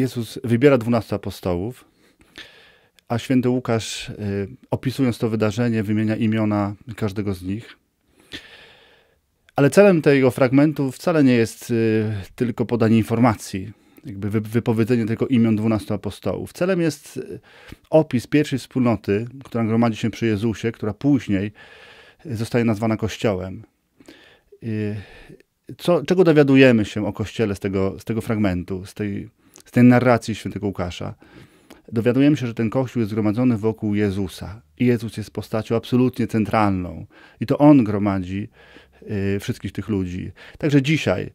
Jezus wybiera dwunastu apostołów, a święty Łukasz, y, opisując to wydarzenie, wymienia imiona każdego z nich. Ale celem tego fragmentu wcale nie jest y, tylko podanie informacji, jakby wypowiedzenie tylko imion dwunastu apostołów. Celem jest y, opis pierwszej wspólnoty, która gromadzi się przy Jezusie, która później zostaje nazwana Kościołem. Co, czego dowiadujemy się o Kościele z tego, z tego fragmentu, z tej z tej narracji świętego Łukasza, dowiadujemy się, że ten Kościół jest zgromadzony wokół Jezusa. I Jezus jest postacią absolutnie centralną. I to On gromadzi y, wszystkich tych ludzi. Także dzisiaj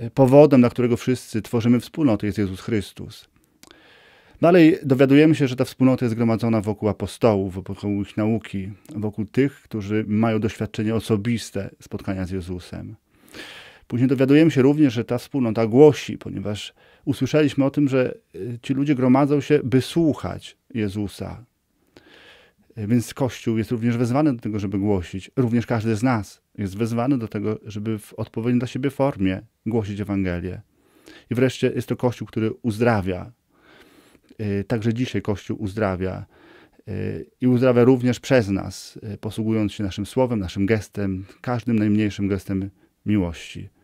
y, powodem, dla którego wszyscy tworzymy wspólnotę, jest Jezus Chrystus. Dalej dowiadujemy się, że ta wspólnota jest zgromadzona wokół apostołów, wokół ich nauki, wokół tych, którzy mają doświadczenie osobiste spotkania z Jezusem. Później dowiadujemy się również, że ta wspólnota głosi, ponieważ usłyszeliśmy o tym, że y, ci ludzie gromadzą się, by słuchać Jezusa. Y, więc Kościół jest również wezwany do tego, żeby głosić. Również każdy z nas jest wezwany do tego, żeby w odpowiedniej dla siebie formie głosić Ewangelię. I wreszcie jest to Kościół, który uzdrawia. Y, także dzisiaj Kościół uzdrawia. I uzdrawia również przez nas, posługując się naszym słowem, naszym gestem, każdym najmniejszym gestem miłości.